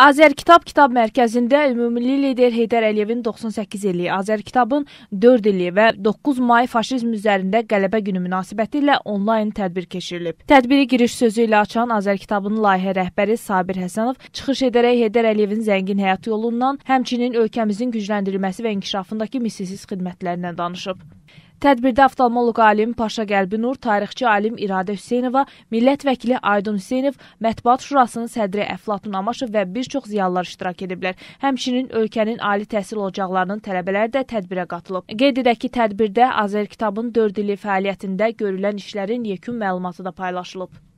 Azərkitab kitab mərkəzində ümumilli lider Heydər Əliyevin 98 illiyi, Azərkitabın 4 illiyi və 9 may faşizm üzərində qələbə günü münasibətilə onlayn tədbir keçirilib. Tədbiri giriş sözü ilə açan Azərkitabın layihə rəhbəri Sabir Həsənov çıxış edərək Heydər Əliyevin zəngin həyat yolundan, həmçinin ölkəmizin gücləndirilməsi və inkişafındakı misilsiz xidmətlərindən danışıb. Tədbirdə oftalmoloq alim Paşa Qəlbinur, tarixçi alim İradə Hüseynova, millət vəkili Aydın Hüseynov, Mətbuat Şurasının sədri Əflatun Amaşov və bir çox ziyalılar iştirak ediblər. Həmçinin ölkənin ali təhsil ocaqlarının tələbələri də tədbirə qatılıb. Qeyd edək ki, tədbirdə Azər kitabın 4 illik fəaliyyətində görülən işlərin yekun məlumatı da paylaşılıb.